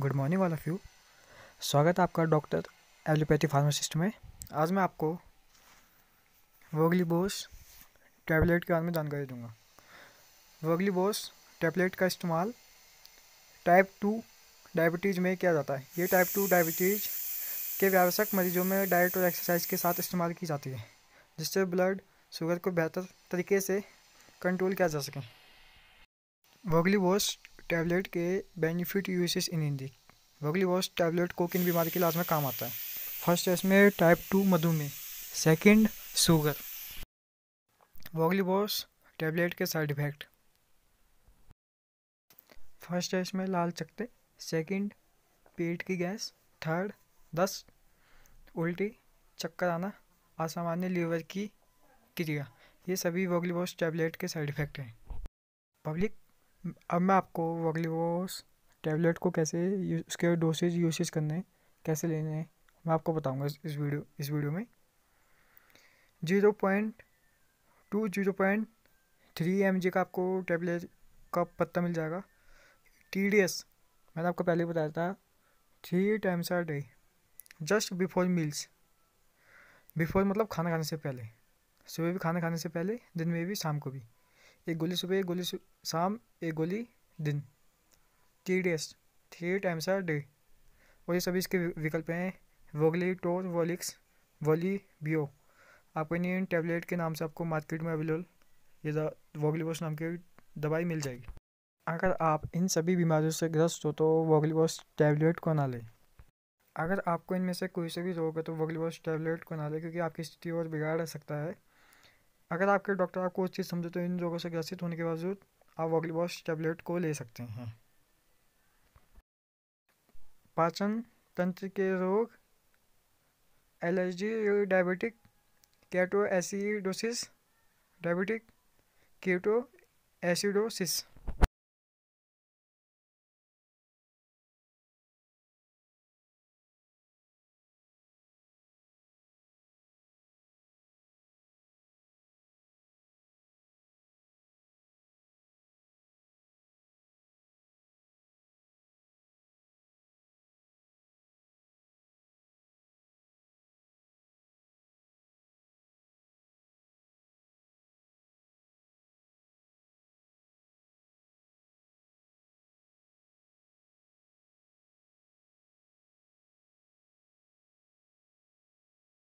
good morning वाला few स्वागत है आपका डॉक्टर एलोपैथी फार्मासिस्ट में आज मैं आपको वोगली बोस टैबलेट के बारे में जानकारी दूंगा वोगली बोस टैबलेट का इस्तेमाल टाइप टू डायबिटीज़ में किया जाता है ये टाइप टू डायबिटीज़ के व्यावसायिक मरीजों में डाइट और एक्सरसाइज के साथ इस्तेमाल की जाती है जिससे ब्लड शुगर को बेहतर तरीके से कंट्रोल किया जा सके वोगली बोस टैबलेट के benefit uses in Hindi voglibose tablet को किन बीमारी के इलाज में काम आता है फर्स्ट है इसमें टाइप टू मधुमेह second sugar voglibose tablet के साइड इफेक्ट फर्स्ट है इसमें लाल चकते सेकेंड पेट की गैस थर्ड दस उल्टी चक्कर आना असामान्य लीवर की क्रिया ये सभी वॉगली वॉश टैबलेट के साइड इफेक्ट हैं पब्लिक अब मैं आपको वर्गलीवोस टैबलेट को कैसे उसके डोसेज यूसेज करने कैसे लेने हैं मैं आपको बताऊंगा इस, इस वीडियो इस वीडियो में zero point two zero point three M का आपको टैबलेट का पत्ता मिल जाएगा टी डी एस मैंने आपको पहले बताया था three times a day just before meals before मतलब खाना खाने से पहले सुबह भी खाना खाने से पहले दिन में भी शाम को भी एक गोली सुबह एक गोली शाम एक गोली दिन T D S three times a day और ये सभी इसके विकल्प हैं वोगली टोर वोलिक्स वोली बियो आपको इन टैबलेट के नाम से आपको मार्केट में अवेलेबल ये बॉस नाम की दवाई मिल जाएगी अगर आप इन सभी बीमारियों से ग्रस्त हो तो बॉस टैबलेट को ना लें अगर आपको इनमें से कोई से भी रोग है तो बॉस टैबलेट को ना लें क्योंकि आपकी स्थिति और बिगाड़ सकता है अगर आपके डॉक्टर आपको उस चीज़ समझे तो इन रोगों से ग्रसित होने के बावजूद आप वॉगलीबॉश टैबलेट को ले सकते हैं पाचन तंत्र के रोग allergy diabetic ketoacidosis diabetic keto acidosis